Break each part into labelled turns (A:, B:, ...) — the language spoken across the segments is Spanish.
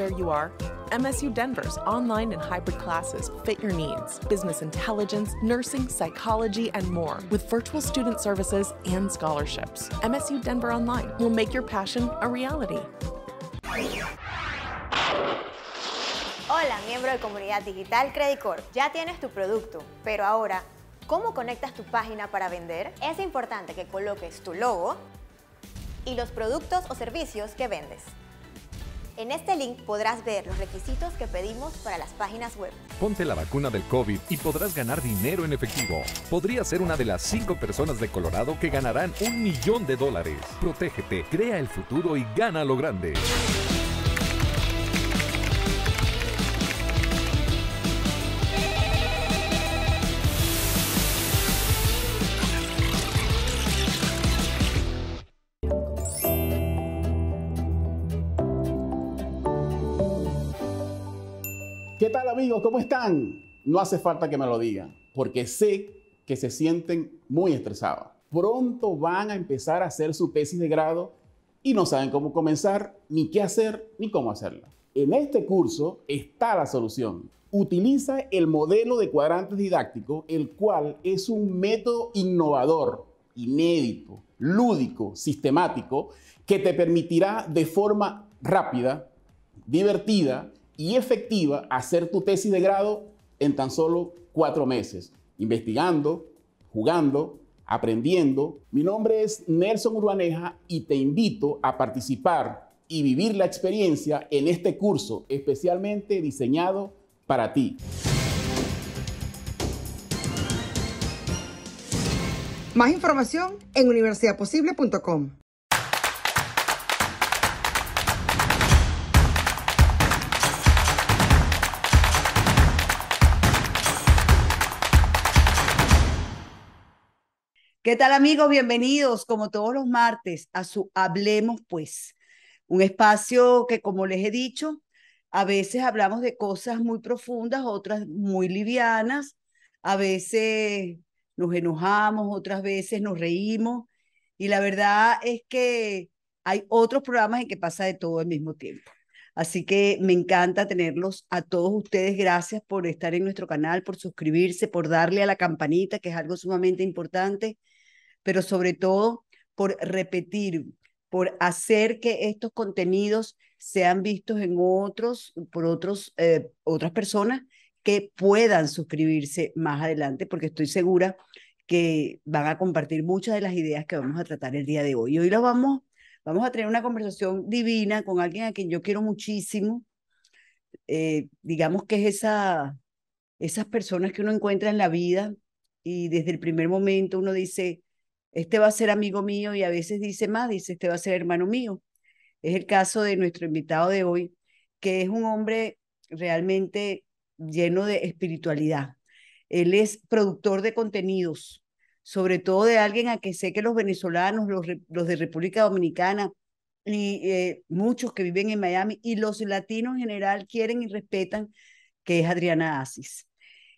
A: where you are, MSU Denver's online and hybrid classes fit your needs business intelligence, nursing, psychology, and more with virtual student services and scholarships.
B: MSU Denver Online will make your passion a reality. Hola, miembro de Comunidad Digital Credit Corp. Ya tienes tu producto, pero ahora, ¿cómo conectas tu página para vender? Es importante que coloques tu logo y los productos o servicios que vendes. En este link podrás ver los requisitos que pedimos para las páginas web.
A: Ponte la vacuna del COVID y podrás ganar dinero en efectivo. Podrías ser una de las cinco personas de Colorado que ganarán un millón de dólares. Protégete, crea el futuro y gana lo grande. amigos? ¿Cómo están? No hace falta que me lo digan, porque sé que se sienten muy estresados. Pronto van a empezar a hacer su tesis de grado y no saben cómo comenzar, ni qué hacer, ni cómo hacerla. En este curso está la solución. Utiliza el modelo de cuadrantes didáctico, el cual es un método innovador, inédito, lúdico, sistemático, que te permitirá de forma rápida, divertida, y efectiva hacer tu tesis de grado en tan solo cuatro meses, investigando, jugando, aprendiendo. Mi nombre es Nelson Urbaneja y te invito a participar y vivir la experiencia en este curso especialmente diseñado para ti.
B: Más información en universidadposible.com. ¿Qué tal amigos? Bienvenidos como todos los martes a su Hablemos pues, un espacio que como les he dicho, a veces hablamos de cosas muy profundas, otras muy livianas, a veces nos enojamos, otras veces nos reímos y la verdad es que hay otros programas en que pasa de todo al mismo tiempo. Así que me encanta tenerlos a todos ustedes. Gracias por estar en nuestro canal, por suscribirse, por darle a la campanita, que es algo sumamente importante pero sobre todo por repetir, por hacer que estos contenidos sean vistos en otros, por otros, eh, otras personas que puedan suscribirse más adelante, porque estoy segura que van a compartir muchas de las ideas que vamos a tratar el día de hoy. Hoy lo vamos, vamos a tener una conversación divina con alguien a quien yo quiero muchísimo. Eh, digamos que es esa, esas personas que uno encuentra en la vida y desde el primer momento uno dice, este va a ser amigo mío y a veces dice más, dice, este va a ser hermano mío. Es el caso de nuestro invitado de hoy, que es un hombre realmente lleno de espiritualidad. Él es productor de contenidos, sobre todo de alguien a que sé que los venezolanos, los, de República Dominicana y eh, muchos que viven en Miami y los latinos en general quieren y respetan, que es Adriana Asis.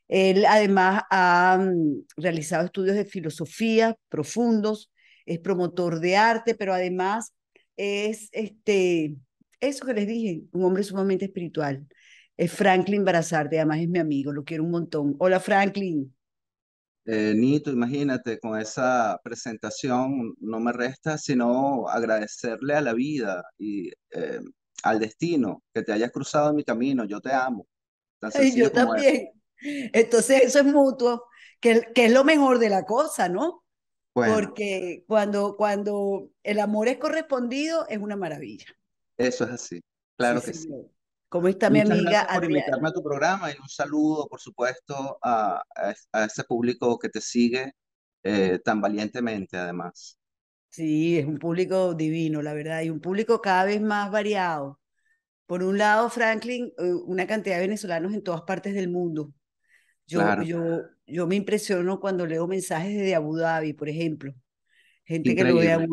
B: Él además ha mm, realizado estudios de filosofía profundos, es promotor de arte, pero además es este, eso que les dije, un hombre sumamente espiritual. Es Franklin Barazarte, además es mi amigo, lo quiero un montón. Hola Franklin.
A: Eh, Nito, imagínate, con esa presentación no me resta sino agradecerle a la vida y eh, al destino que te hayas cruzado en mi camino. Yo te amo. yo también.
B: Entonces, eso es mutuo, que, que es lo mejor de la cosa, ¿no?
A: Porque
B: cuando, cuando el amor es correspondido, es una maravilla.
A: Eso es así, claro que sí. ¿Cómo está mi amiga gracias por invitarme a tu programa y un saludo, por supuesto, a, a ese público que te sigue eh, tan valientemente, además.
B: Sí, es un público divino, la verdad, y un público cada vez más variado. Por un lado, Franklin, eh, una cantidad de venezolanos en todas partes del mundo, yo, yo, me impresiono cuando leo mensajes desde Abu Dhabi, por ejemplo. Gente que lo ve a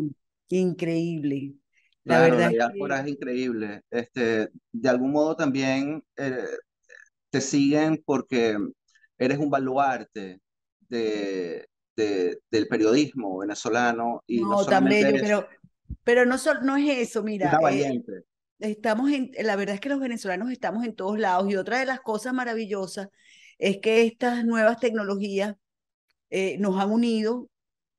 B: Increíble.
A: La verdad. La es, increíble. Este, de algún modo también eh, te siguen porque eres un baluarte de, de, del periodismo venezolano. Y no, también, pero,
B: pero no, no es eso, mira. Eh, estamos en, la verdad es que los venezolanos estamos en todos lados y otra de las cosas maravillosas es que estas nuevas tecnologías eh, nos han unido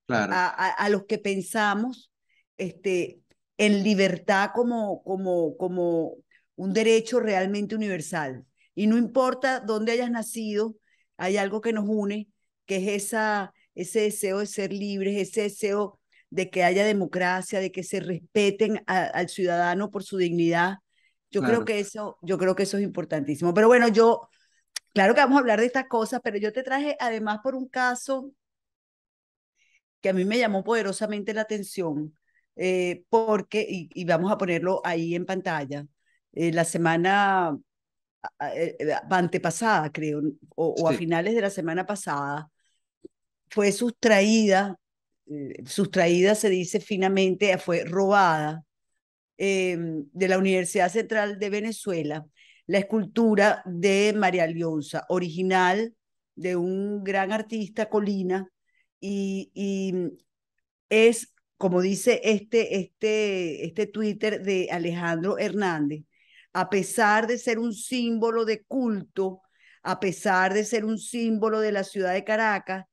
A: a,
B: los que pensamos este, en libertad como, como, como un derecho realmente universal. Y no importa dónde hayas nacido, hay algo que nos une, que es esa, ese deseo de ser libres, ese deseo de que haya democracia, de que se respeten al ciudadano por su dignidad. Yo creo que eso, yo creo que eso es importantísimo. Pero bueno, yo Claro que vamos a hablar de estas cosas, pero yo te traje además por un caso que a mí me llamó poderosamente la atención, eh, porque, y, vamos a ponerlo ahí en pantalla, eh, la semana eh, antepasada, creo, o, a finales de la semana pasada, fue sustraída, sustraída se dice finamente, fue robada em, de la Universidad Central de Venezuela la escultura de María Leonza, original de un gran artista, Colina, y, es, como dice este, este, este Twitter de Alejandro Hernández, a pesar de ser un símbolo de culto, a pesar de ser un símbolo de la ciudad de Caracas,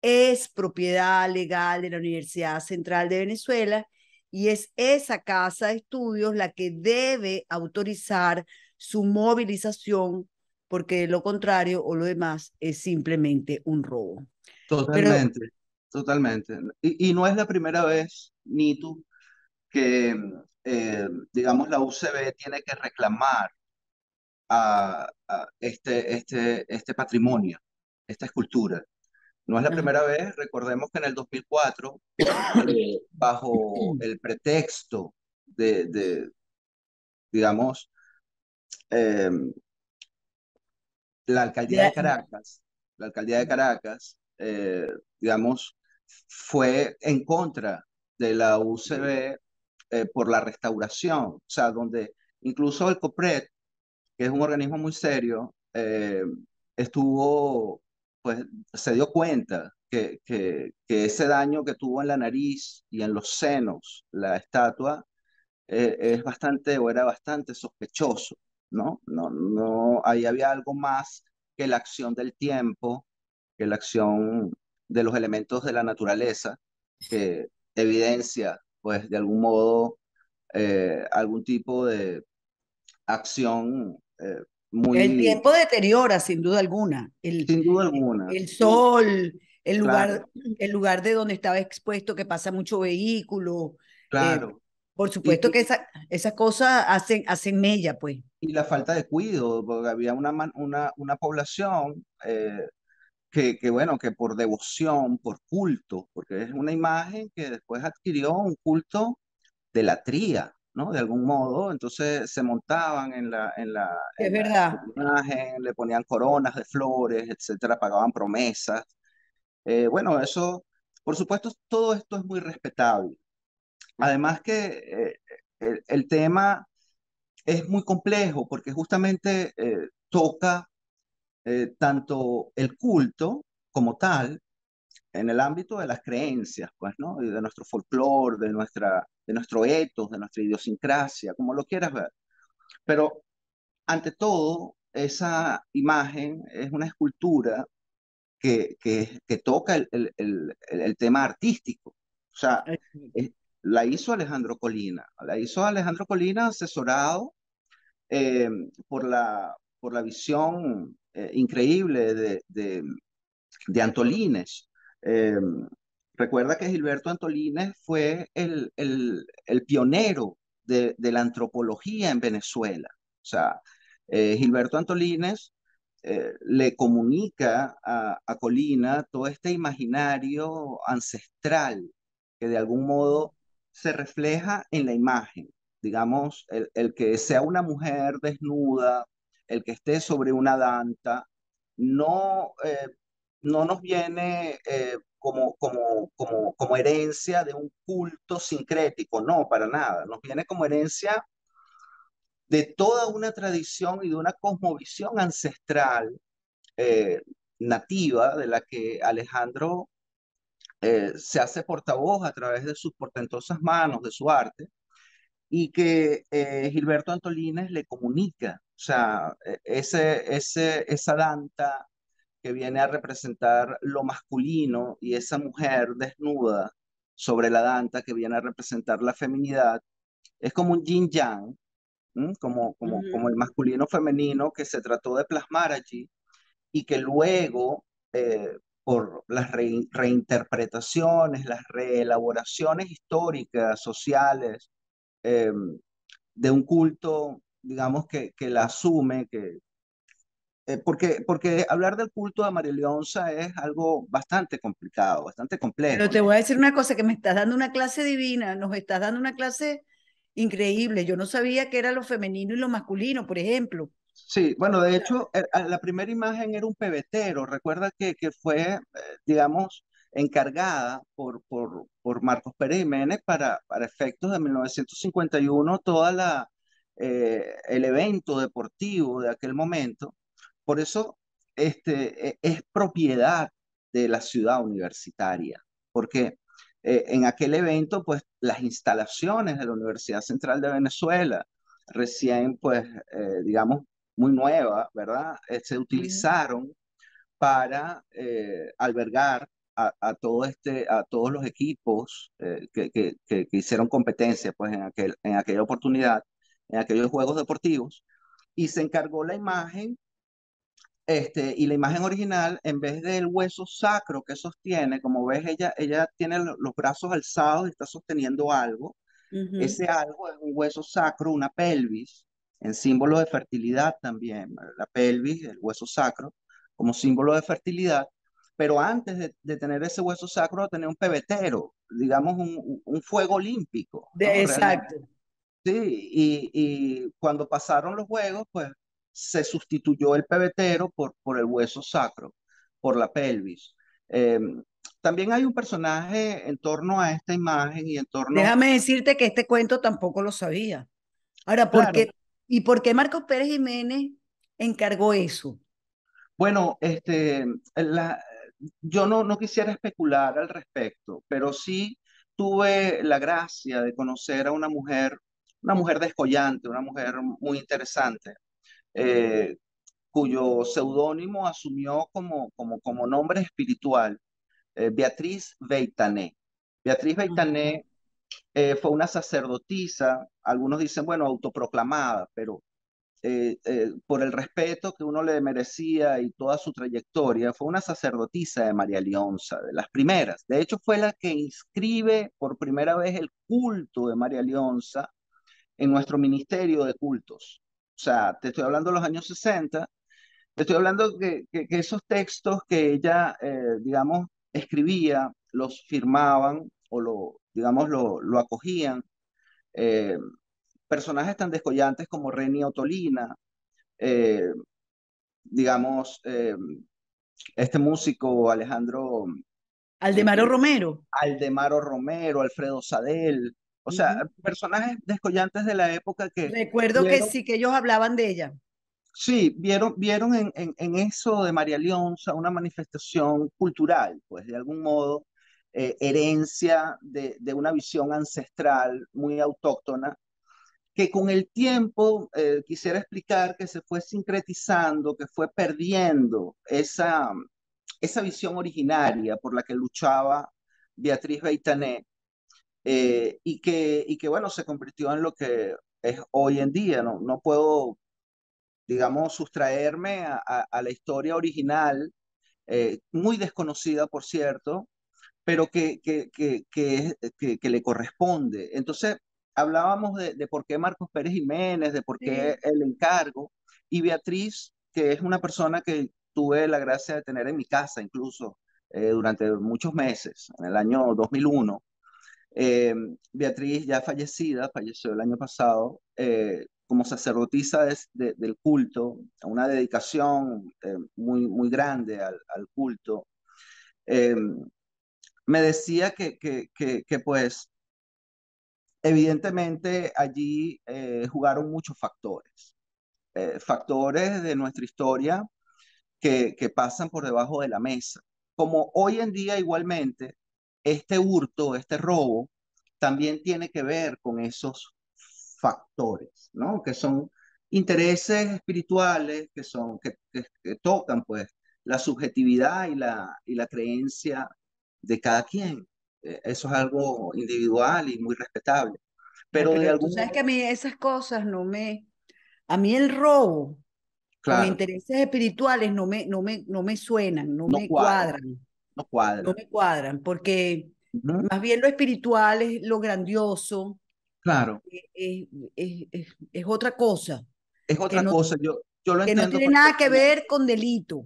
B: es propiedad legal de la Universidad Central de Venezuela y es esa casa de estudios la que debe autorizar su movilización, porque lo contrario o lo demás es simplemente un robo.
A: Totalmente, totalmente. Y, no es la primera vez, Nitu que, eh, digamos, la UCB tiene que reclamar a, este, este, este patrimonio, esta escultura. No es la ah. primera vez, recordemos que en el 2004, eh, bajo el pretexto de, de digamos, Em, la alcaldía de Caracas, la alcaldía de Caracas, eh, digamos, fue en contra de la UCB eh, por la restauración, o sea, donde incluso el COPRED, que es un organismo muy serio, em, estuvo, pues, se dio cuenta que, ese daño que tuvo en la nariz y en los senos la estatua eh, es bastante o era bastante sospechoso. ¿no? No, no, ahí había algo más que la acción del tiempo, que la acción de los elementos de la naturaleza, que evidencia, pues, de algún modo, eh, algún tipo de acción eh, muy... El tiempo
B: deteriora, sin duda alguna. El, sin duda alguna. El, sol, el, lugar, el lugar de donde estaba expuesto, que pasa mucho vehículo. Eh, claro. Por supuesto que esas cosas hacen, hacen mella, pues.
A: Y la falta de cuidado, porque había una, una, población eh, que, bueno, que por devoción, por culto, porque es una imagen que después adquirió un culto de la tría, ¿no? De algún modo, entonces se montaban en la, en imagen, le ponían coronas de flores, etcétera, pagaban promesas. Eh, bueno, eso, por supuesto, todo esto es muy respetable, además que eh, el, tema es muy complejo porque justamente eh, toca eh, tanto el culto como tal, en el ámbito de las creencias, pues, ¿no? de nuestro folclore, de, nuestra, de nuestro etos, de nuestra idiosincrasia, como lo quieras ver. Pero ante todo, esa imagen es una escultura que, que, toca el, tema artístico. O sea, la hizo Alejandro Colina. La hizo Alejandro Colina asesorado eh, por, la, por la visión eh, increíble de, de, Antolines. Eh, recuerda que Gilberto Antolines fue el, pionero de, la antropología en Venezuela. O sea, Gilberto Antolines le comunica a, a, Colina todo este imaginario ancestral que de algún modo se refleja en la imagen. Digamos, el, que sea una mujer desnuda, el que esté sobre una danta, no, eh, no nos viene eh, como, como, como, como herencia de un culto sincrético, no, para nada. Nos viene como herencia de toda una tradición y de una cosmovisión ancestral eh, nativa de la que Alejandro eh, se hace portavoz a través de sus portentosas manos, de su arte, y que eh, Gilberto Antolines le comunica, o sea, e, ese, ese, esa danta que viene a representar lo masculino y esa mujer desnuda sobre la danta que viene a representar la feminidad, es como un yin yang, como, como, el masculino femenino que se trató de plasmar allí y que luego eh, por las reinterpretaciones, las reelaboraciones históricas, sociales, em, de un culto, digamos, que, que la asume, que, eh, porque, porque hablar del culto de María Leonza es algo bastante complicado, bastante complejo. Pero te
B: voy a decir una cosa, que me estás dando una clase divina, nos estás dando una clase increíble. Yo no sabía que era lo femenino y lo masculino, por ejemplo.
A: Sí, bueno, de hecho, er, la primera imagen era un pebetero. Recuerda que, fue, eh, digamos, encargada por, por, Marcos Pérez Jiménez para, para efectos de 1951, toda la, eh, el evento deportivo de aquel momento. Por eso este, e, es propiedad de la ciudad universitaria, porque eh, en aquel evento, pues las instalaciones de la Universidad Central de Venezuela, recién, pues, digamos, muy nueva, ¿verdad? Eh, se utilizaron para eh, albergar a, todo este, a todos los equipos eh, que, hicieron competencia pues, en, aquella oportunidad, en aquellos Juegos Deportivos, y se encargó la imagen este, y la imagen original, en vez del hueso sacro que sostiene, como ves, ella, ella tiene los brazos alzados y está sosteniendo algo. Ese algo es un hueso sacro, una pelvis, en símbolo de fertilidad también, la pelvis, el hueso sacro, como símbolo de fertilidad, pero antes de, tener ese hueso sacro, tener un pebetero, digamos un, fuego olímpico. Exacto. Sí, y, cuando pasaron los juegos, pues se sustituyó el pebetero por, por el hueso sacro, por la pelvis. Em, también hay un personaje en torno a esta imagen y en torno... Déjame
B: decirte que este cuento tampoco lo sabía. Ahora, ¿por, qué, ¿Y por qué Marcos Pérez Jiménez encargó eso?
A: Bueno, este, yo no, quisiera especular al respecto, pero sí tuve la gracia de conocer a una mujer, una mujer descollante, una mujer muy interesante, eh, cuyo seudónimo asumió como, como, como nombre espiritual, eh, Beatriz Beitané. Beatriz Beitané eh, fue una sacerdotisa, algunos dicen, bueno, autoproclamada, pero eh, eh, por el respeto que uno le merecía y toda su trayectoria, fue una sacerdotisa de María Leonza, de las primeras. De hecho, fue la que inscribe por primera vez el culto de María Leonza en nuestro ministerio de cultos. O sea, te estoy hablando de los años 60, te estoy hablando que, que, esos textos que ella, digamos, escribía, los firmaban o lo, digamos, lo, lo acogían. Eh, personajes tan descollantes como Reni Otolina, eh, digamos, eh, este músico Alejandro... Aldemaro este, Romero. Aldemaro Romero, Alfredo Sadel, o sea, personajes descollantes de la época que... Recuerdo que sí,
B: que ellos hablaban de ella.
A: Sí, vieron, vieron en, en, en eso de María Leonza una manifestación cultural, pues de algún modo, eh, herencia de, una visión ancestral muy autóctona, que con el tiempo eh, quisiera explicar que se fue sincretizando, que fue perdiendo esa, esa visión originaria por la que luchaba Beatriz Beitané, eh, y, que, y que, bueno, se convirtió en lo que es hoy en día. No, no puedo, digamos, sustraerme a, la historia original, muy desconocida, por cierto, pero que, que, que, que le corresponde. Entonces, hablábamos de, de, por qué Marcos Pérez Jiménez, de por qué el encargo, y Beatriz, que es una persona que tuve la gracia de tener en mi casa incluso eh, durante muchos meses, en el año 2001. Eh, Beatriz ya fallecida, falleció el año pasado, eh, como sacerdotisa de, del culto, una dedicación muy, muy grande al, al culto me decía que, que, pues evidentemente allí eh, jugaron muchos factores, eh, factores de nuestra historia que, pasan por debajo de la mesa. Como hoy en día igualmente, este hurto, este robo, también tiene que ver con esos factores, ¿no? Que son intereses espirituales que son que, tocan pues la subjetividad y la, y la creencia de cada quien. Eh, eso es algo individual y muy respetable. Pero, sabes que
B: a mí esas cosas no me... A mí el robo, claro. intereses espirituales, no me, no me, no me suenan, no, me cuadran,
A: No cuadran. No me
B: cuadran, porque más bien lo espiritual es lo grandioso. Claro. Eh, es, otra cosa. Es otra cosa.
A: Yo, yo lo que no tiene nada que ver
B: con delito.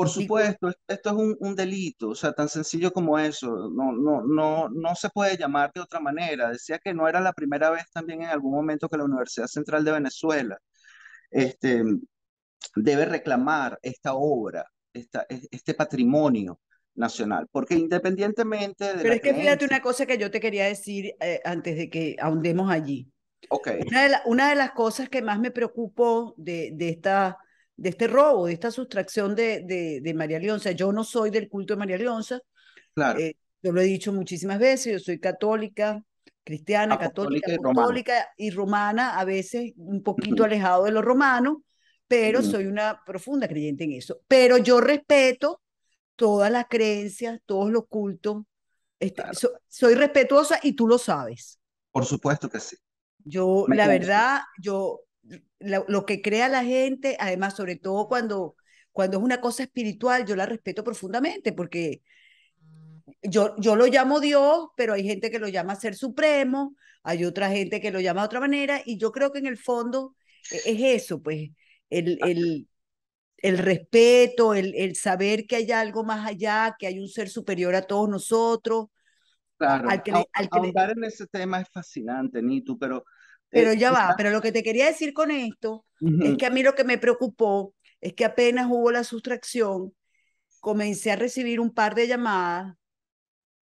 A: Por pues. supuesto, esto es un, delito, o sea, tan sencillo como eso, no, no, no, no se puede llamar de otra manera. Decía que no era la primera vez también en algún momento que la Universidad Central de Venezuela este, debe reclamar esta obra, esta, este patrimonio nacional, porque independientemente de... Pero es que fíjate
B: una cosa que yo te quería decir eh, antes de que ahondemos allí. Okay. Una, de las cosas que más me preocupó de esta de este robo, de esta sustracción de, de, de, María Leonza. Yo no soy del culto de María Leonza. Claro. Eh, yo lo he dicho muchísimas veces, yo soy católica, cristiana, ah, católica católica, y romana. a veces un poquito alejado de lo romano, pero soy una profunda creyente en eso. Pero yo respeto todas las creencias, todos los cultos. Este, soy respetuosa y tú lo sabes.
A: Por supuesto que sí.
B: Yo, la verdad, yo lo, que crea la gente, además, sobre todo cuando, cuando es una cosa espiritual, yo la respeto profundamente porque yo, yo lo llamo Dios, pero hay gente que lo llama Ser Supremo, hay otra gente que lo llama de otra manera, y yo creo que en el fondo e, es eso, pues, el, el, respeto, el, saber que hay algo más allá, que hay un ser superior a todos nosotros.
A: Claro, al en ese tema es fascinante, Nitu, pero
B: eh, pero ya va, pero lo que te quería decir con esto es que a mí lo que me preocupó es que apenas hubo la sustracción, comencé a recibir un par de llamadas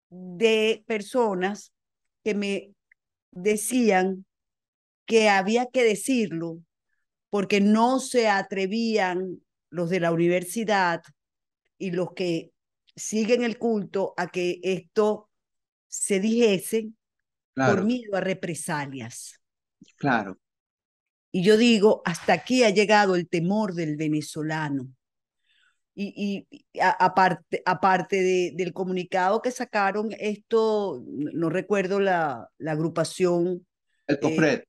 B: de personas que me decían que había que decirlo porque no se atrevían los de la universidad y los que siguen el culto a que esto se dijese por miedo a represalias. Claro. Y yo digo, hasta aquí ha llegado el temor del venezolano. Y, aparte, aparte del comunicado que sacaron, esto, no recuerdo la, la agrupación. El eh, COFRED.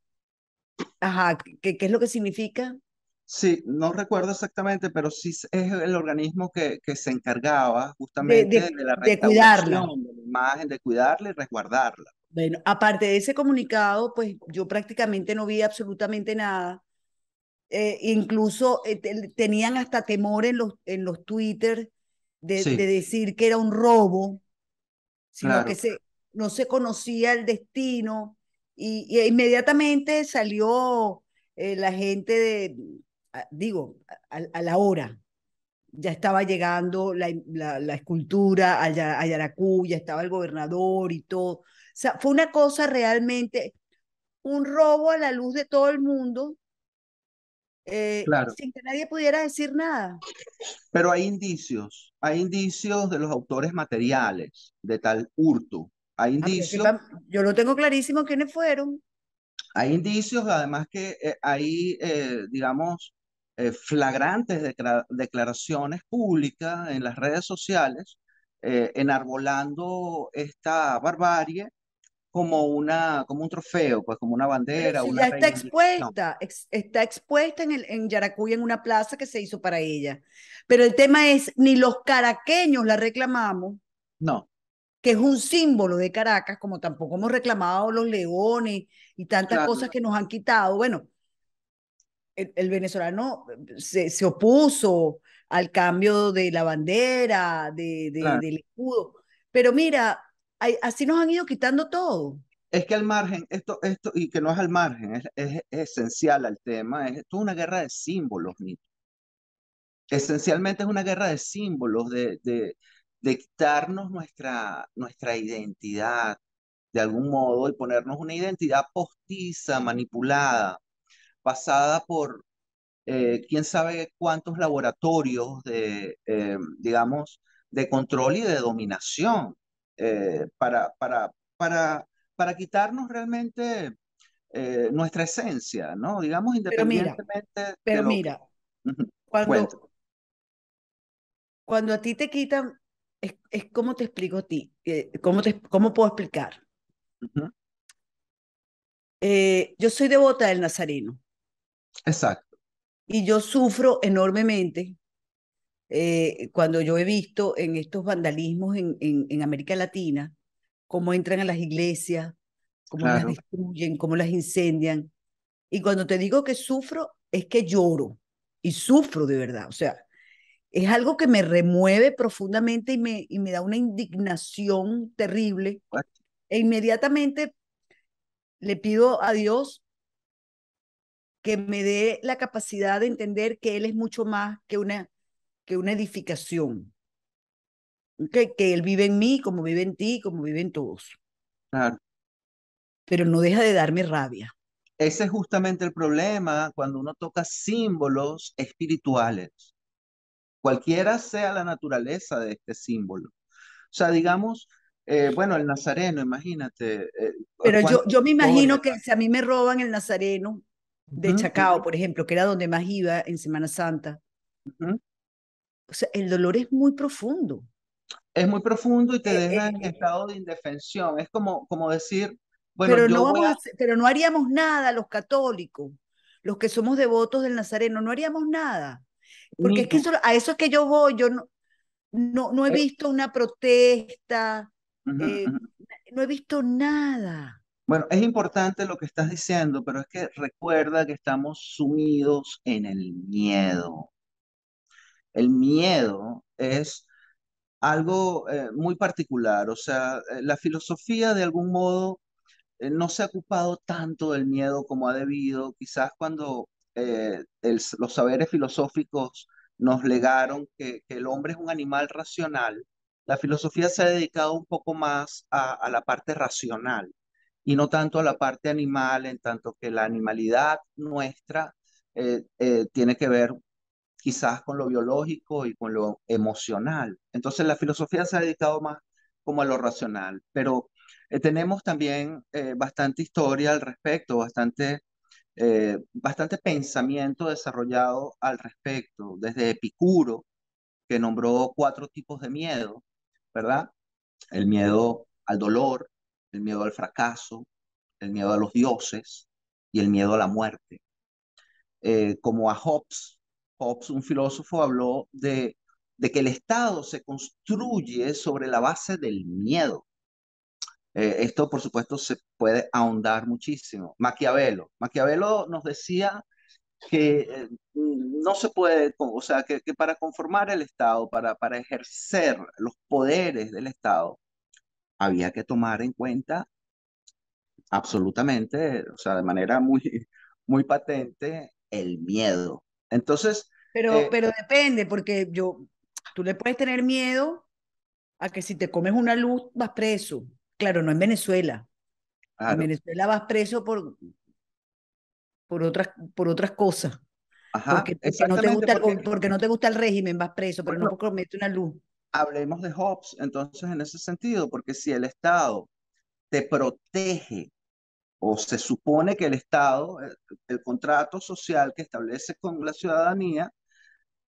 A: ajá, ¿qué, es lo que significa? Sí, no recuerdo exactamente, pero sí es el organismo que, se encargaba justamente de, cuidarla. imagen, de cuidarla y resguardarla. Bueno, aparte de ese comunicado, pues yo prácticamente
B: no vi absolutamente nada. Eh, incluso eh, tenían hasta temor en los, en los Twitter de, decir que era un robo, sino que no se conocía el destino. Y, inmediatamente salió eh, la gente de, ah, digo, a, la hora. Ya estaba llegando la, la escultura a, Yaracuy, ya estaba el gobernador y todo sea, fue una cosa realmente, un robo a la luz de todo el mundo, eh, sin que nadie pudiera decir nada.
A: Pero hay indicios, hay indicios de los autores materiales de tal hurto. Hay ah, indicios. yo no tengo clarísimo quiénes fueron. Hay indicios, además que eh, hay, eh, digamos, flagrantes declaraciones públicas en las redes sociales enarbolando esta barbarie como, una, como un trofeo, pues como una bandera. ya está expuesta,
B: está expuesta en, el, en Yaracuy en una plaza que se hizo para ella. Pero el tema es, ni los caraqueños la reclamamos. No. Que es un símbolo de Caracas, como tampoco hemos reclamado los leones y tantas cosas que nos han quitado. Bueno, el, venezolano eh, se, se, opuso al cambio de la bandera, de, del escudo. Pero mira,
A: así nos han ido quitando todo. Es que al margen, esto, esto, y que no es al margen, es, esencial al tema, es, esto es una guerra de símbolos, Nito. Esencialmente es una guerra de símbolos, de, de, quitarnos nuestra, nuestra identidad de algún modo y ponernos una identidad postiza, manipulada, pasada por eh, quién sabe cuántos laboratorios de, eh, digamos, de control y de dominación eh, para, para, para, para quitarnos realmente eh, nuestra esencia, ¿no? Digamos, independientemente. Pero mira, pero mira cuando,
B: cuando a ti te quitan, es, como te explico a ti, eh, cómo, te, cómo puedo explicar. yo soy devota del Nazareno. Exacto. Y yo sufro enormemente eh, cuando yo he visto en estos vandalismos en, en, América Latina, cómo entran a las iglesias, cómo las destruyen, cómo las incendian. Y cuando te digo que sufro, es que lloro y sufro de verdad. O sea, es algo que me remueve profundamente y me, y me da una indignación terrible. E inmediatamente le pido a Dios que me dé la capacidad de entender que Él es mucho más que una que una edificación. Que Él vive en mí, como vive en ti,
A: como vive en todos. Claro. Pero no
B: deja de darme rabia.
A: Ese es justamente el problema cuando uno toca símbolos espirituales, cualquiera sea la naturaleza de este símbolo. O sea, digamos, eh, bueno, el nazareno, imagínate. Eh, Pero yo, yo me imagino
B: que si a mí me roban el nazareno de Chacao, por ejemplo, que era donde más iba en Semana Santa,
A: o sea, el dolor es muy profundo. Es muy profundo y te eh, deja eh, en eh, estado de indefensión. Es como, como decir, bueno, pero, no vamos
B: pero no haríamos nada los católicos, los que somos devotos del Nazareno, no haríamos nada. Porque es que a eso es que yo voy, yo no, no, he visto una protesta, no he visto nada.
A: Bueno, es importante lo que estás diciendo, pero es que recuerda que estamos sumidos en el miedo. El miedo es algo eh, muy particular, o sea, eh, la filosofía de algún modo eh, no se ha ocupado tanto del miedo como ha debido, quizás cuando los saberes filosóficos nos legaron que, el hombre es un animal racional, la filosofía se ha dedicado un poco más a, la parte racional y no tanto a la parte animal, en tanto que la animalidad nuestra tiene que ver quizás con lo biológico y con lo emocional. Entonces la filosofía se ha dedicado más como a lo racional, pero eh, tenemos también eh, bastante historia al respecto, bastante, eh, bastante pensamiento desarrollado al respecto, desde Epicuro, que nombró cuatro tipos de miedo, ¿verdad? El miedo al dolor, el miedo al fracaso, el miedo a los dioses y el miedo a la muerte. como a Hobbes, Hobbes, un filósofo, habló de, que el Estado se construye sobre la base del miedo. Eh, esto, por supuesto, se puede ahondar muchísimo. Maquiavelo. Maquiavelo nos decía que eh, no se puede, o sea, que, para conformar el Estado, para, para ejercer los poderes del Estado, había que tomar en cuenta absolutamente, o sea, de manera muy, muy patente, el miedo. Entonces,
B: eh, pero, depende, porque yo, tú le puedes tener miedo a que si te comes una luz vas preso. Claro, no en Venezuela. En Venezuela vas preso por, por, otras, por otras cosas.
A: porque, no te gusta,
B: porque... no te gusta el régimen, vas preso, pero no comete una luz.
A: Hablemos de Hobbes, entonces, en ese sentido, porque si el Estado te protege o se supone que el Estado, el, eh, el contrato social que establece con la ciudadanía,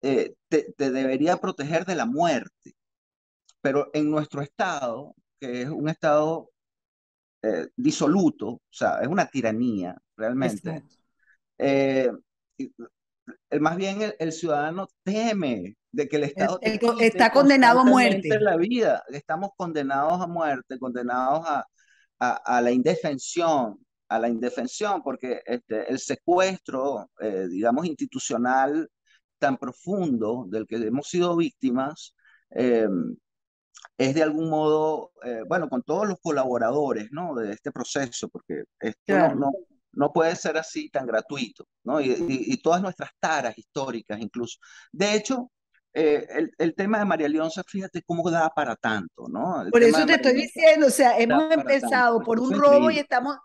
A: eh, te, debería proteger de la muerte. Pero en nuestro estado, que es un estado eh, disoluto, o sea, es una tiranía realmente, eh, más bien el, ciudadano teme de que el Estado...
B: está condenado a muerte.
A: La vida. Estamos condenados a muerte, condenados a, a, la indefensión, a la indefensión, porque este, el secuestro, digamos, institucional tan profundo del que hemos sido víctimas, em, es de algún modo, eh, bueno, con todos los colaboradores, ¿no? De este proceso, porque esto no, no, puede ser así tan gratuito, ¿no? Y, todas nuestras taras históricas incluso. De hecho, eh, el, tema de María Leonza, fíjate cómo da para tanto, ¿no? por eso te estoy
B: diciendo, o sea, hemos empezado por un robo y estamos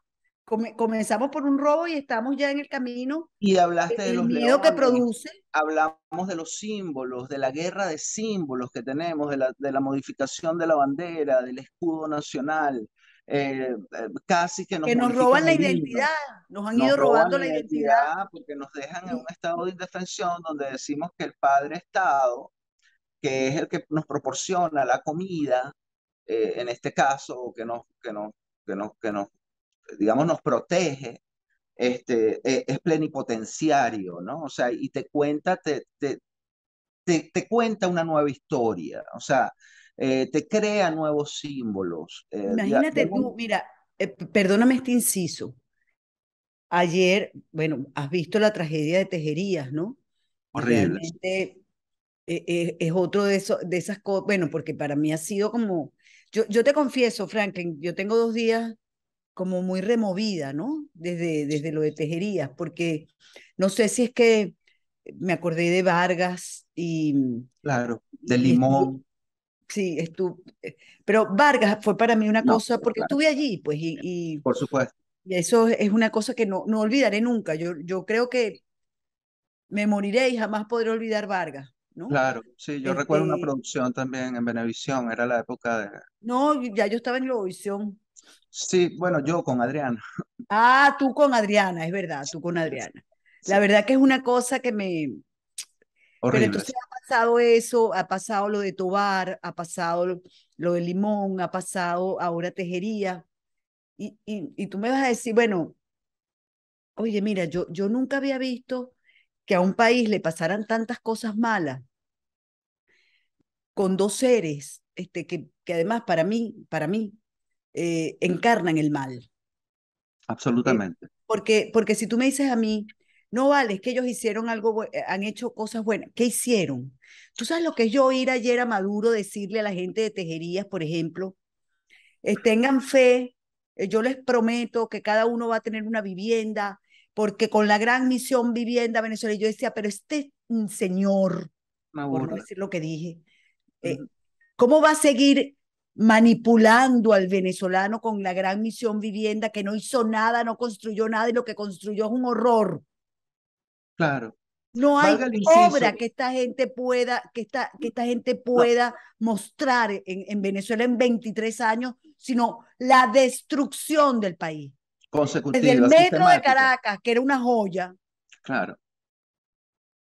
B: comenzamos por un robo y estamos ya en el camino.
A: Y hablaste del miedo que produce. Hablamos de los símbolos, de la guerra de símbolos que tenemos, de la, de la modificación de la bandera, del escudo nacional. Eh, eh, casi que nos, roban la identidad, nos han ido robando la identidad. Porque nos dejan en un estado de indefensión donde decimos que el Padre Estado, que es el que nos proporciona la comida, eh, en este caso, que nos, que nos, que nos, que nos digamos, nos protege, este, e, es plenipotenciario, ¿no? O sea, y te cuenta, te, te, te, cuenta una nueva historia, o sea, eh, te crea nuevos símbolos. Eh, Imagínate tú, mira, eh, perdóname este inciso. Ayer,
B: bueno, has visto la tragedia de Tejerías, ¿no? Horrible. Realmente, e, e, es otro de, eso, de esas cosas, bueno, porque para mí ha sido como, yo, yo te confieso, Franklin, yo tengo dos días como muy removida, ¿no? Desde, desde lo de tejerías, porque no sé si es que me acordé de Vargas
A: y... Mm, claro, de Limón.
B: sí, estuve... Eh, pero Vargas fue para mí una cosa, porque estuve allí, pues, y, Por supuesto. Y eso es una cosa que no, no olvidaré nunca. Yo, yo creo que me moriré y jamás podré olvidar Vargas.
A: ¿no? Claro, sí, yo recuerdo una este producción también en Venevisión, era la época de...
B: No, ya yo estaba en Globovisión.
A: Sí, bueno, yo con Adriana.
B: Ah, tú con Adriana, es verdad, tú con Adriana. La verdad que es una cosa que me...
A: Pero entonces ha
B: pasado eso, ha pasado lo de Tobar, ha pasado lo, de Limón, ha pasado ahora Tejería. Y, y, y, tú me vas a decir, bueno, oye, mira, yo, yo nunca había visto que a un país le pasaran tantas cosas malas con dos seres, este, que, que además para mí, para mí, eh, encarnan el mal.
A: Absolutamente.
B: porque, porque si tú me dices a mí, no vale, es que ellos hicieron algo, eh, han hecho cosas buenas. ¿Qué hicieron? Tú sabes lo que yo ir ayer a Maduro decirle a la gente de Tejerías, por ejemplo, eh, tengan fe, yo les prometo que cada uno va a tener una vivienda, porque con la gran misión Vivienda Venezuela, yo decía, pero este señor, Maduro. por no decir lo que dije, ¿cómo va a seguir manipulando al venezolano con la gran misión vivienda que no hizo nada, no construyó nada y lo que construyó es un horror. Claro. No hay obra que esta gente pueda, que que esta gente pueda mostrar en, Venezuela en 23 años, sino la destrucción del país.
A: Desde el metro de
B: Caracas, que era una joya. Claro.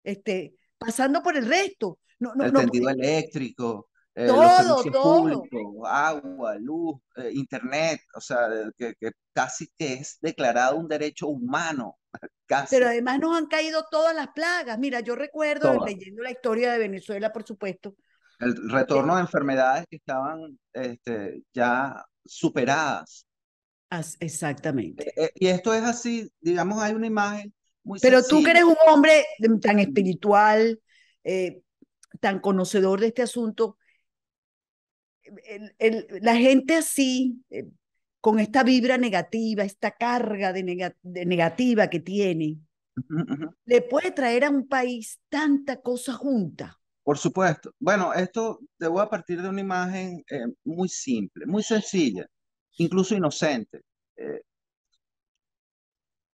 B: Este, pasando por el resto.
A: No, no, el tendido eh, eléctrico. Eh, todo, todo. agua, luz, eh, internet, o sea, que, casi que es declarado un derecho humano. Pero
B: además nos han caído todas las plagas. Mira, yo recuerdo, leyendo la historia de Venezuela, por supuesto.
A: El retorno eh, de enfermedades que estaban este, ya superadas. exactamente. y esto es así, digamos, hay una imagen muy... Pero tú que eres un
B: hombre tan espiritual, tan conocedor de este asunto, la gente así, eh, con esta vibra negativa, esta carga de, negativa que tiene, le puede traer a un país tanta cosa junta.
A: Por supuesto. Bueno, esto te voy a partir de una imagen eh, muy simple, muy sencilla, incluso inocente. Eh,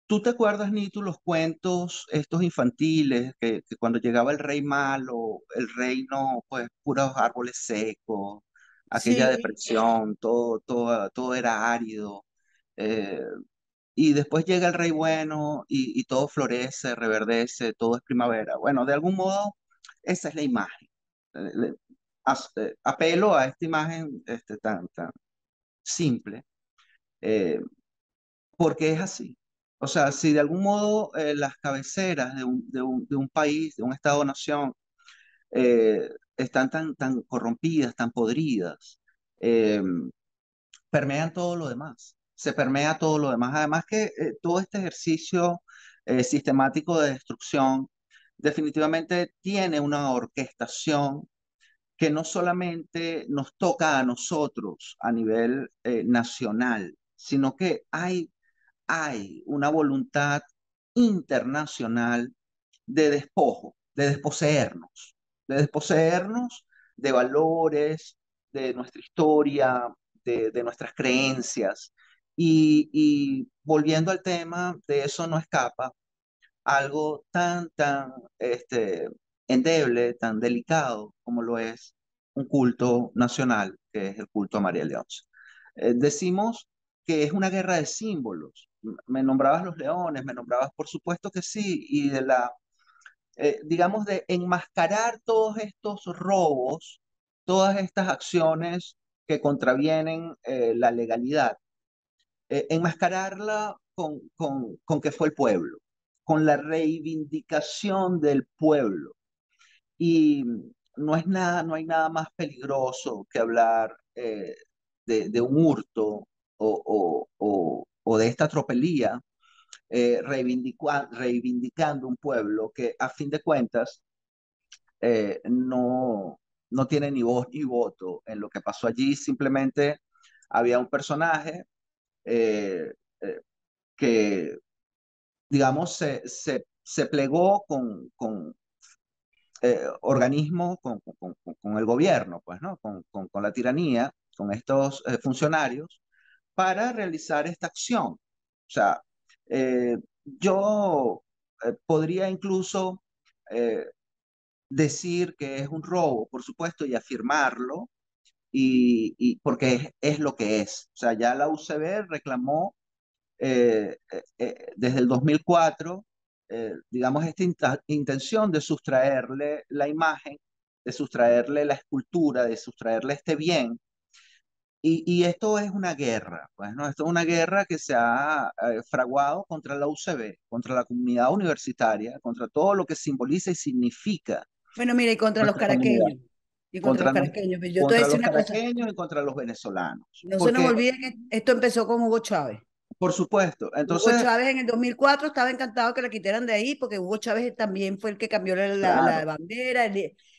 A: ¿Tú te acuerdas, tú los cuentos estos infantiles, que, cuando llegaba el rey malo, el reino, pues puros árboles secos, aquella depresión, todo, todo, todo era árido. Eh, y después llega el rey bueno y, todo florece, reverdece, todo es primavera. Bueno, de algún modo, esa es la imagen. Eh, eh, apelo a esta imagen este, tan, simple, porque es así. O sea, si de algún modo las cabeceras de un, de, de un, país, de un Estado-nación, están tan, tan corrompidas, tan podridas, em, permean todo lo demás, se permea todo lo demás. Además que eh, todo este ejercicio eh, sistemático de destrucción definitivamente tiene una orquestación que no solamente nos toca a nosotros a nivel eh, nacional, sino que hay, hay una voluntad internacional de despojo, de desposeernos de desposeernos de valores, de nuestra historia, de, nuestras creencias. Y, volviendo al tema de eso no escapa, algo tan, tan este, endeble, tan delicado como lo es un culto nacional, que es el culto a María León. Eh, decimos que es una guerra de símbolos. Me nombrabas los leones, me nombrabas, por supuesto que sí, y de la eh, digamos, de enmascarar todos estos robos, todas estas acciones que contravienen eh, la legalidad, eh, enmascararla con, que fue el pueblo, con la reivindicación del pueblo. Y no, es nada, no hay nada más peligroso que hablar de, un hurto o, o, o, o, de esta tropelía eh, reivindicando un pueblo que a fin de cuentas eh, no, no tiene ni voz ni voto en lo que pasó allí. Simplemente había un personaje eh, que, digamos, se, plegó con, con organismos, con, el gobierno, pues, ¿no? con, la tiranía, con estos funcionarios, para realizar esta acción. O sea, eh, yo eh, podría incluso eh, decir que es un robo, por supuesto, y afirmarlo, y, porque es, es, lo que es. O sea, ya la UCB reclamó desde el 2004, digamos, esta intención de sustraerle la imagen, de sustraerle la escultura, de sustraerle este bien y, esto es una guerra, pues, ¿no? Esto es una guerra que se ha eh, fraguado contra la UCB, contra la comunidad universitaria, contra todo lo que simboliza y significa.
B: Bueno, mire, y contra los caraqueños. Y contra, los caraqueños. Pues, yo contra los
A: caraqueños y contra los venezolanos. No se nos olviden que esto empezó con Hugo Chávez. Por supuesto. Entonces, Hugo
B: Chávez en el 2004 estaba encantado que la quitaran de ahí, porque Hugo Chávez también fue el que cambió la, bandera,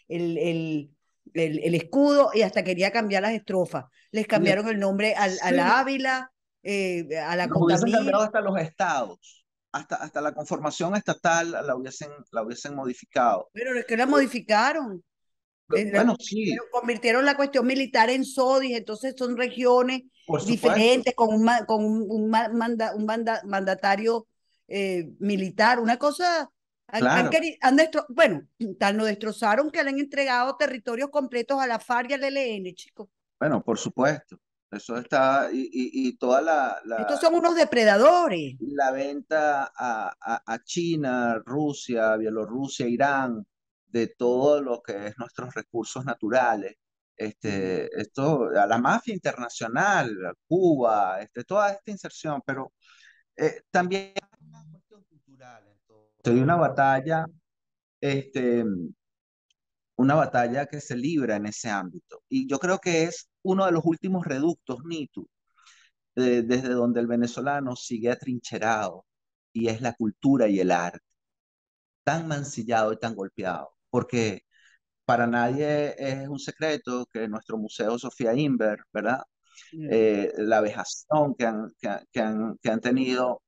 B: el el, el, escudo y hasta quería cambiar las estrofas. Les cambiaron el nombre eh, a la Ávila, a la cambiado
A: hasta los estados, hasta, hasta la conformación estatal la hubiesen, la hubiesen modificado.
B: Pero es que la pues, modificaron.
A: bueno, sí.
B: Convirtieron la cuestión militar en SODIS, entonces son regiones diferentes, con un, con un, un, un mandatario eh, militar, una cosa bueno, tan lo destrozaron que le han entregado territorios completos a la FARC y al ELN, chicos.
A: Bueno, por supuesto. Eso está, y, y, toda la, Estos son unos depredadores. La venta a, China, Rusia, Bielorrusia, Irán, de todo lo que es nuestros recursos naturales. Este, esto, a la mafia internacional, Cuba, este, toda esta inserción, pero eh, también culturales ¿eh? de una batalla, este, una batalla que se libra en ese ámbito. Y yo creo que es uno de los últimos reductos, Nitu, desde donde el venezolano sigue atrincherado, y es la cultura y el arte, tan mancillado y tan golpeado, porque para nadie es un secreto que nuestro Museo Sofía Inver, ¿verdad? Mm. Eh, la vejación que han, han, que han tenido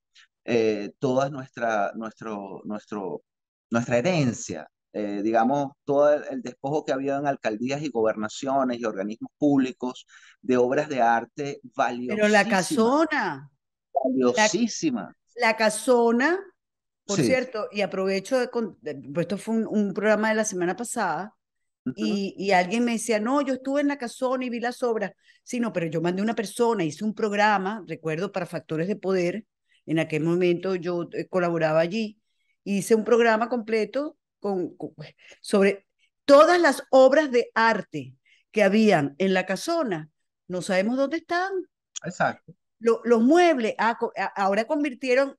A: eh, toda nuestra, nuestro, nuestro, nuestra herencia, eh, digamos, todo el despojo que había en alcaldías y gobernaciones y organismos públicos de obras de arte valiosísimas. Pero la casona. Valiosísima.
B: La, casona,
A: por cierto,
B: y aprovecho, de, pues esto fue un, programa de la semana pasada, y, y, alguien me decía, no, yo estuve en la casona y vi las obras. Sí, no, pero yo mandé una persona, hice un programa, recuerdo, para factores de poder, en aquel momento yo eh, colaboraba allí. Hice un programa completo con, pues, sobre todas las obras de arte que habían en la casona. No sabemos dónde están. Exacto. los muebles, ah, ahora convirtieron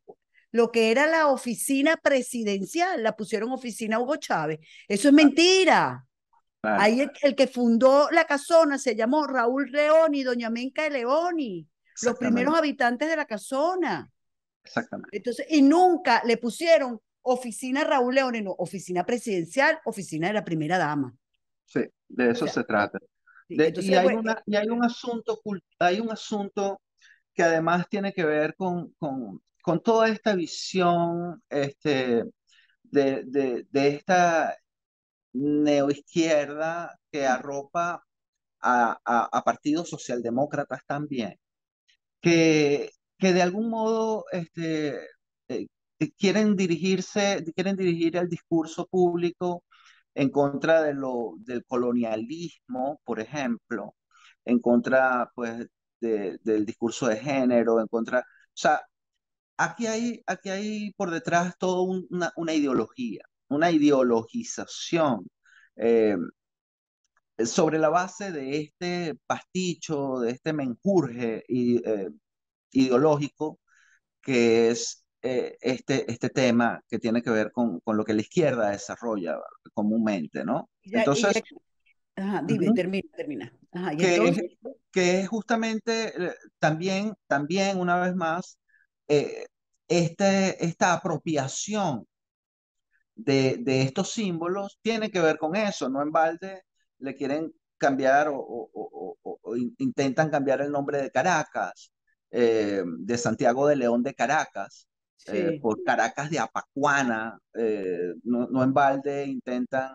B: lo que era la oficina presidencial, la pusieron oficina Hugo Chávez. Eso es mentira. Ahí el, que fundó la casona se llamó Raúl Leoni, doña Menca de Leoni, los primeros habitantes de la casona. Exactamente. Entonces, y nunca le pusieron oficina Raúl León, oficina presidencial, oficina de la primera dama.
A: Sí, de eso se trata. y, hay un asunto, hay un asunto que además tiene que ver con, con, con toda esta visión este, de, de, de esta neoizquierda que mm. arropa a, a, a, partidos socialdemócratas también, que que de algún modo este, eh, eh, quieren dirigirse, quieren dirigir el discurso público en contra de lo, del colonialismo, por ejemplo, en contra pues, del discurso de género, en contra... O sea, aquí hay, aquí hay por detrás toda una, una, ideología, una ideologización eh, sobre la base de este pasticho, de este menjurje eh, ideológico que es eh, este, este tema que tiene que ver con, con lo que la izquierda desarrolla comúnmente, ¿no? entonces... termina, termina. que, es, justamente eh, también, también una vez más, eh, este, esta apropiación de, de, estos símbolos tiene que ver con eso, no en balde le quieren cambiar o, o, intentan cambiar el nombre de Caracas, eh, de Santiago de León de Caracas, eh, por Caracas de Apacuana, eh, no, en balde intentan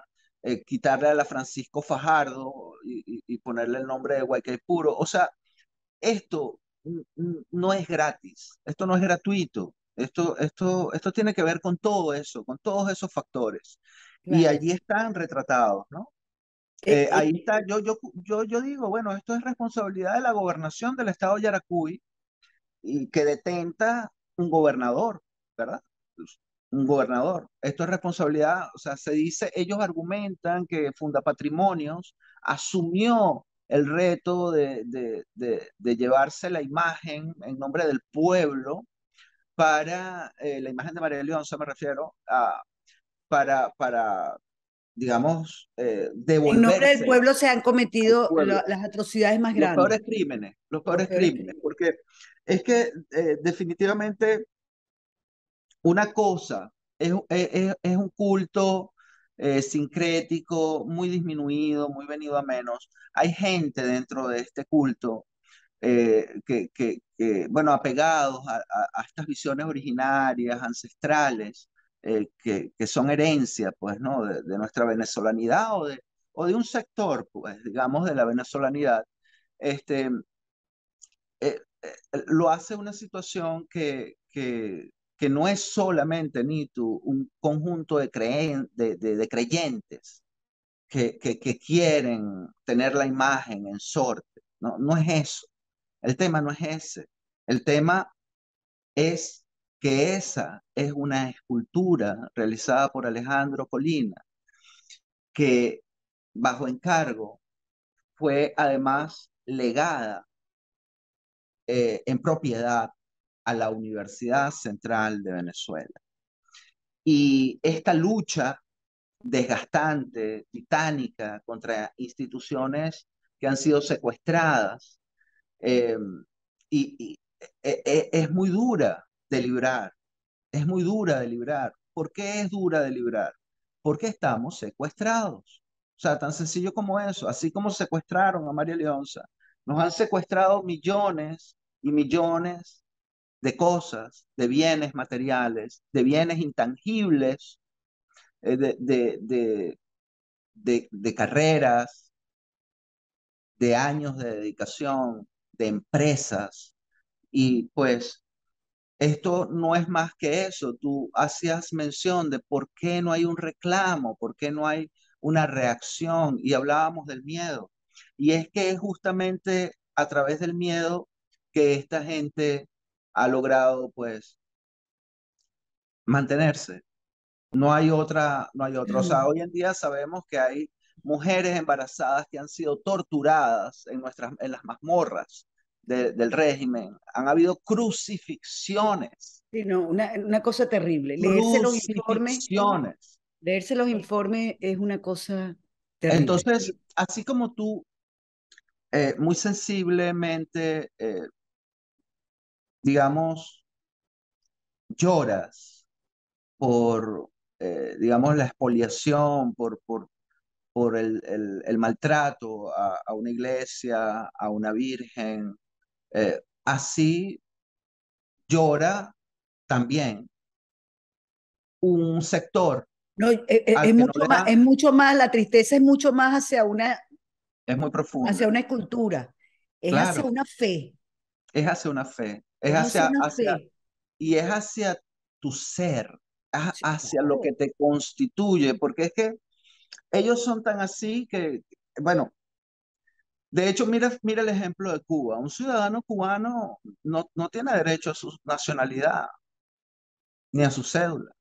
A: quitarle a la Francisco Fajardo y, ponerle el nombre de Guayque Puro. O sea, esto no es gratis, esto no es gratuito, esto, esto, esto tiene que ver con todo eso, con todos esos factores. Y allí están retratados, ¿no? ahí está, yo, yo, yo, yo digo, bueno, esto es responsabilidad de la gobernación del estado de Yaracuy, y que detenta un gobernador, ¿verdad? Pues, un gobernador. Esto es responsabilidad, o sea, se dice, ellos argumentan que Funda Patrimonios asumió el reto de, de, de, llevarse la imagen en nombre del pueblo para, eh, la imagen de María Leonza me refiero, a, para, para digamos, eh, devolver. En nombre del pueblo
B: se han cometido las atrocidades más grandes. Los peores
A: crímenes, los peores crímenes, porque es que eh, definitivamente una cosa es, un culto eh, sincrético, muy disminuido, muy venido a menos. Hay gente dentro de este culto eh, que, bueno, apegados a, estas visiones originarias, ancestrales, que, son herencia, pues, ¿no? De, nuestra venezolanidad o de, o de un sector, pues, digamos, de la venezolanidad. Este, eh, lo hace una situación que, que, no es solamente, tú un conjunto de, de, creyentes que, quieren tener la imagen en sorte. No, no es eso. El tema no es ese. El tema es que esa es una escultura realizada por Alejandro Colina, que bajo encargo fue además legada eh, en propiedad a la Universidad Central de Venezuela. Y esta lucha desgastante, titánica, contra instituciones que han sido secuestradas, eh, y, e, e, es muy dura de librar, es muy dura de librar. ¿Por qué es dura de librar? Porque estamos secuestrados. O sea, tan sencillo como eso, así como secuestraron a María Leonza, nos han secuestrado millones y millones de cosas, de bienes materiales, de bienes intangibles, eh, de, carreras, de años de dedicación, de empresas. Y pues esto no es más que eso. Tú hacías mención de por qué no hay un reclamo, por qué no hay una reacción y hablábamos del miedo. Y es que es justamente a través del miedo que esta gente ha logrado, pues, mantenerse. No hay otra, no hay otra. O sea, hoy en día sabemos que hay mujeres embarazadas que han sido torturadas en, nuestras, en las mazmorras del régimen. Han habido crucifixiones.
B: Sí, no, una, una cosa terrible. Leerse los informes. Leerse los informes es una cosa entonces,
A: así como tú eh, muy sensiblemente, eh, digamos, lloras por, eh, digamos, la expoliación, por, por, por el, maltrato a, una iglesia, a una virgen, así llora también un sector no, eh, eh, es, mucho más, es,
B: mucho más, la tristeza es mucho más hacia una...
A: Es muy profunda. Hacia
B: una escultura,
A: es hacia una fe. Es hacia una fe, es, hacia, hacia, Y es hacia tu ser, hacia lo que te constituye, porque es que ellos son tan así que, bueno, de hecho, mira, mira el ejemplo de Cuba. Un ciudadano cubano no, no tiene derecho a su nacionalidad ni a su cédula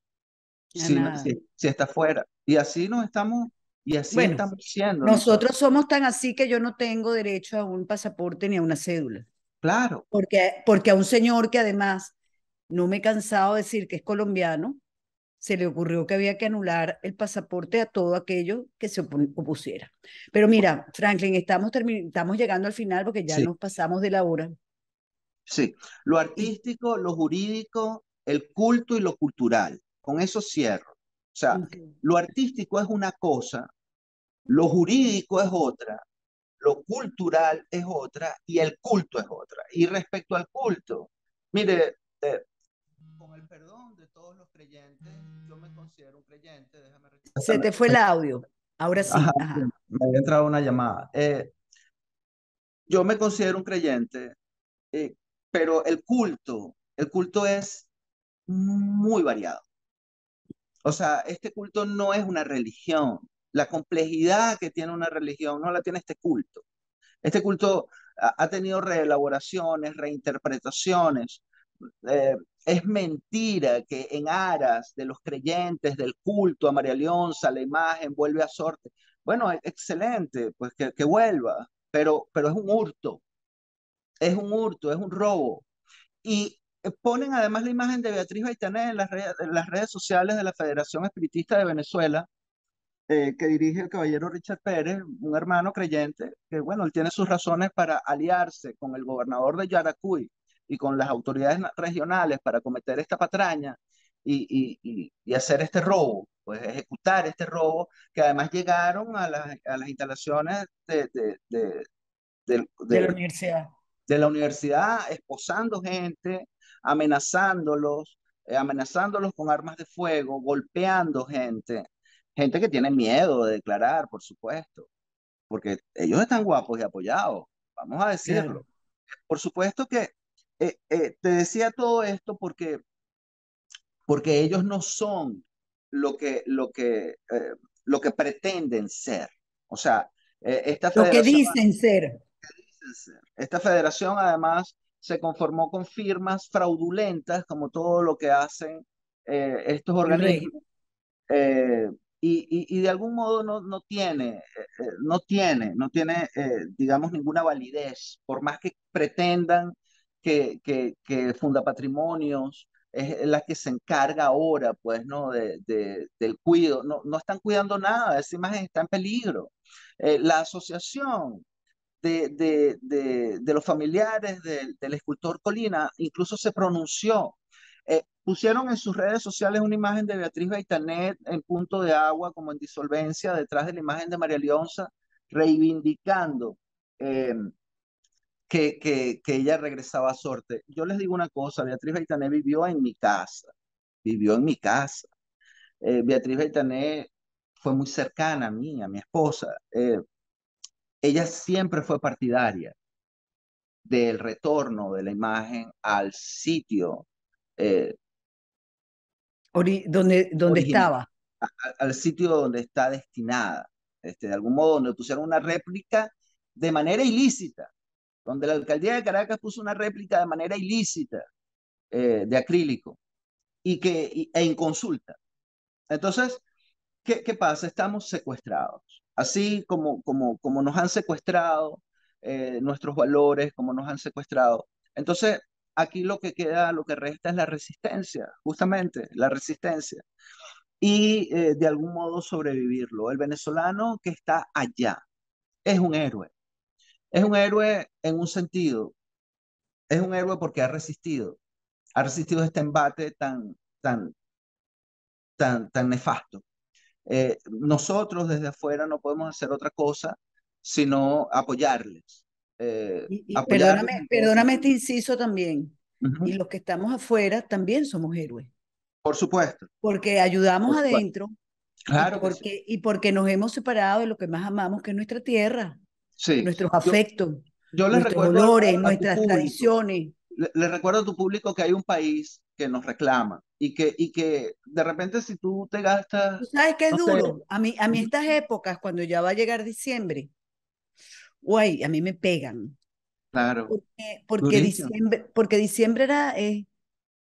B: si,
A: está fuera. Y así nos estamos, y así estamos Nosotros
B: somos tan así que yo no tengo derecho a un pasaporte ni a una cédula. Claro. Porque, porque a un señor que además, no me he cansado de decir que es colombiano, se le ocurrió que había que anular el pasaporte a todo aquello que se opusiera. Pero mira, Franklin, estamos, estamos llegando al final porque ya nos pasamos de la hora.
A: Sí, lo artístico, lo jurídico, el culto y lo cultural. Con eso cierro. O sea, lo artístico es una cosa, lo jurídico es otra, lo cultural es otra y el culto es otra. Y respecto al culto, mire, eh, con el perdón de todos los creyentes, yo me considero un creyente, Se
B: te fue el audio,
A: ahora sí. Me había entrado una llamada. Eh, yo me considero un creyente, eh, pero el culto, el culto es muy variado. O sea, este culto no es una religión. La complejidad que tiene una religión no la tiene este culto. Este culto ha tenido reelaboraciones, reinterpretaciones. Eh, es mentira que en aras de los creyentes, del culto a María Leonza, la imagen vuelve a sorte. Bueno, e, excelente, pues que, que vuelva, pero, pero es un hurto, es un hurto, es un robo. Y eh, ponen además la imagen de Beatriz Baitané en las, redes, sociales de la Federación Espiritista de Venezuela, eh, que dirige el caballero Richard Pérez, un hermano creyente, que bueno, él tiene sus razones para aliarse con el gobernador de Yaracuy y con las autoridades regionales para cometer esta patraña y, y, y hacer este robo, pues ejecutar este robo, que además llegaron a las, a las instalaciones de, de, de, de la universidad. De la universidad, esposando gente, amenazándolos, eh, amenazándolos con armas de fuego, golpeando gente, gente que tiene miedo de declarar, por supuesto, porque ellos están guapos y apoyados, vamos a decirlo. Por supuesto que eh, eh, te decía todo esto porque, porque ellos no son lo que, lo que, lo que pretenden ser. O sea, esta Lo que
B: dicen ser.
A: Esta federación además se conformó con firmas fraudulentas, como todo lo que hacen eh, estos organismos. Eh, y, y, de algún modo no, no tiene, eh, no tiene, no tiene, digamos, ninguna validez, por más que pretendan que, que, que Funda Patrimonios es la que se encarga ahora, pues, ¿no? De, de, del cuidado No, no están cuidando nada, esa imagen está en peligro. la asociación de, de, los familiares del, escultor Colina, incluso se pronunció. Eh, pusieron en sus redes sociales una imagen de Beatriz Baitanet en punto de agua, como en disolvencia, detrás de la imagen de María Leonza, reivindicando eh, que, que, ella regresaba a sorte. Yo les digo una cosa, Beatriz Baitanet vivió en mi casa, vivió en mi casa. Eh, Beatriz Baitanet fue muy cercana a mí, a mi esposa ella siempre fue partidaria del retorno de la imagen al sitio eh, donde, donde estaba. al sitio donde está destinada. Este, de algún modo, donde pusieron una réplica de manera ilícita, donde la alcaldía de Caracas puso una réplica de manera ilícita eh, de acrílico y que, en e Entonces, ¿qué pasa? Estamos secuestrados. Así como, como, nos han secuestrado eh, nuestros valores, como nos han secuestrado. Entonces, aquí lo que queda, lo que resta es la resistencia, justamente, la resistencia. Y eh, de algún modo sobrevivirlo. El venezolano que está allá es un héroe. Es un héroe en un sentido. Es un héroe porque ha resistido. Ha resistido este embate tan, tan, tan, tan nefasto. Eh, nosotros desde afuera no podemos hacer otra cosa sino apoyarles. Eh,
B: perdóname, este inciso también. Y los que estamos afuera también somos héroes.
A: Por supuesto.
B: Porque ayudamos adentro. Claro. Y porque, y porque nos hemos separado de lo que más amamos, que es nuestra tierra.
A: Nuestros afectos. nuestros recuerdo. nuestras tradiciones le recuerdo a tu público que hay un país que nos reclama y que, y que de repente si tú te gastas... ¿Sabes qué es duro?
B: a, mí, a mí estas épocas, cuando ya va a llegar diciembre, güey, a mí me pegan.
A: Claro. Porque, diciembre,
B: porque diciembre era... Eh,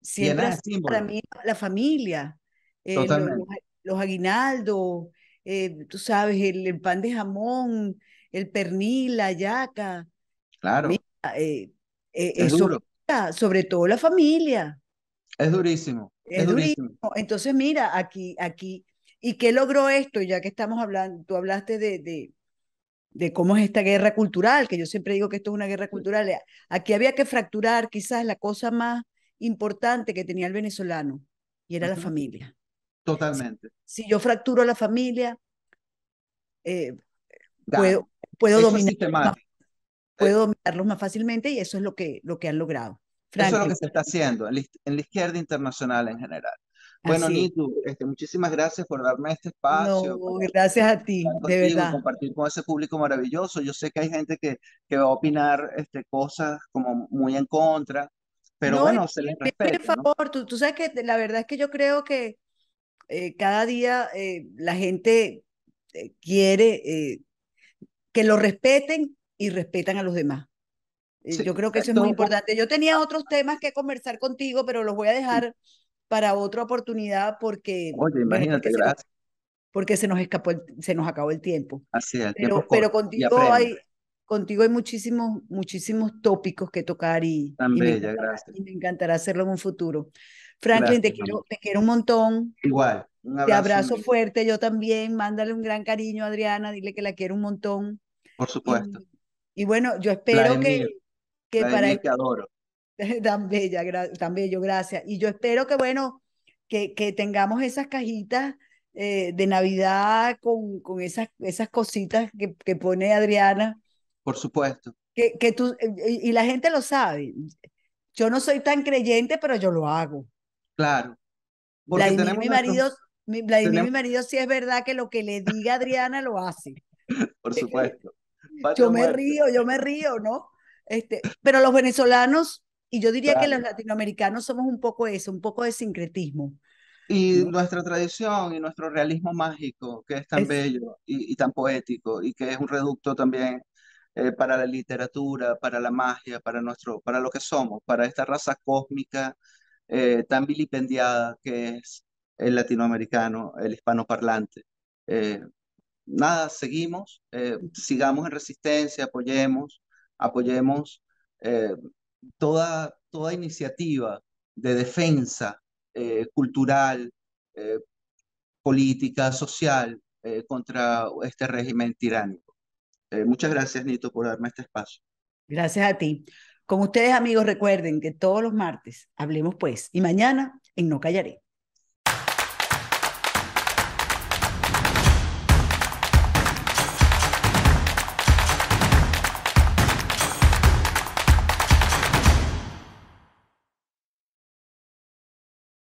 A: siempre así para mí
B: la familia, eh, los, aguinaldos, eh, tú sabes, el, pan de jamón, el pernil, la yaca. Claro. Mira, eh, eh sobre todo la familia.
A: Es durísimo.
B: Entonces, mira, aquí, aquí, ¿y qué logró esto? Ya que estamos hablando, tú hablaste de, de, cómo es esta guerra cultural, que yo siempre digo que esto es una guerra cultural. Aquí había que fracturar quizás la cosa más importante que tenía el venezolano, y era la familia.
A: Totalmente.
B: Si, yo fracturo la familia, eh, puedo, puedo dominar. Eh, puedo dominarlos más fácilmente y eso es lo que, lo que han logrado.
A: eso es lo que se este, está haciendo en la, izquierda internacional en general. Bueno, Nitu, este, muchísimas gracias por darme este espacio.
B: gracias a ti, de verdad.
A: Compartir con ese público maravilloso. Yo sé que hay gente que, que va a opinar este, cosas como muy en contra, pero bueno, se les respeta. Por
B: favor, tú, tú, sabes que la verdad es que yo creo que eh, cada día eh, la gente quiere que lo respeten y respetan a los demás. Eh, yo creo que eso es muy importante. Yo tenía otros temas que conversar contigo, pero los voy a dejar para otra oportunidad porque... imagínate, Se nos, escapó se nos acabó el tiempo.
A: pero, contigo hay,
B: contigo hay muchísimos, muchísimos tópicos que tocar y, me, encantará hacerlo en un futuro. Franklin, te, quiero, te quiero un montón.
A: Igual. te abrazo
B: fuerte, yo también. Mándale un gran cariño a Adriana, dile que la quiero un montón.
A: Por supuesto.
B: Y bueno, yo espero que,
A: que para... que adoro.
B: Tan bella, tan bello, gracias. Y yo espero que, bueno, que, que tengamos esas cajitas eh, de Navidad con, con esas, esas cositas que, que pone Adriana.
A: Por supuesto.
B: Que, que tú, eh, y, la gente lo sabe. Yo no soy tan creyente, pero yo lo hago.
A: Claro. Vladimir, mi marido,
B: mi marido, sí es verdad que lo que le diga Adriana lo hace.
A: Por supuesto yo me río,
B: yo me río, ¿no? Este, pero los venezolanos, y yo diría que los latinoamericanos somos un poco eso, un poco de sincretismo. Y
A: nuestra tradición y nuestro realismo mágico, que es tan bello y, tan poético, y que es un reducto también eh, para la literatura, para la magia, para, nuestro, para lo que somos, para esta raza cósmica eh, tan vilipendiada que es el latinoamericano, el hispanoparlante. Eh, nada, seguimos, eh, sigamos en resistencia, apoyemos, apoyemos eh, toda, toda iniciativa de defensa eh, cultural, política, social contra este régimen tiránico. muchas gracias, Nito, por darme este espacio.
B: Gracias a ti. Como ustedes, amigos, recuerden que todos los martes hablemos pues, y mañana en No Callaré.